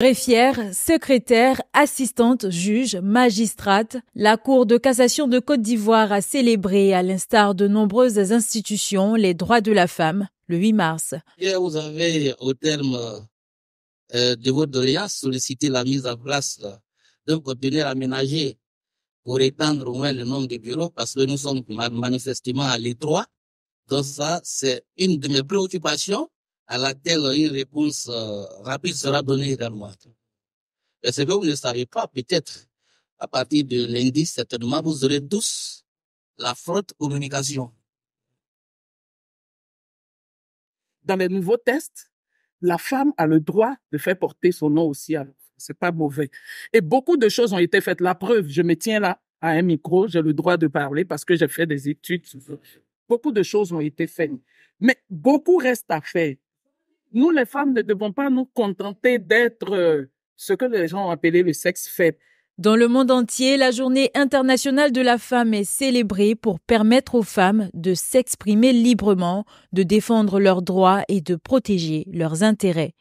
Greffière, secrétaire, assistante, juge, magistrate, la Cour de cassation de Côte d'Ivoire a célébré, à l'instar de nombreuses institutions, les droits de la femme le 8 mars. vous avez, au terme euh, de votre sollicité la mise en place d'un contenu aménagé pour étendre au moins le nombre de bureaux parce que nous sommes manifestement à l'étroit. Donc ça, c'est une de mes préoccupations à laquelle une réponse euh, rapide sera donnée également. Et ce que vous ne savez pas, peut-être, à partir de lundi, certainement, vous aurez douce la fraude communication. Dans les nouveaux tests, la femme a le droit de faire porter son nom aussi à c'est pas mauvais. Et beaucoup de choses ont été faites. La preuve, je me tiens là à un micro, j'ai le droit de parler parce que j'ai fait des études. Beaucoup de choses ont été faites. Mais beaucoup reste à faire nous, les femmes, ne devons pas nous contenter d'être euh, ce que les gens ont appelé le sexe faible. Dans le monde entier, la journée internationale de la femme est célébrée pour permettre aux femmes de s'exprimer librement, de défendre leurs droits et de protéger leurs intérêts.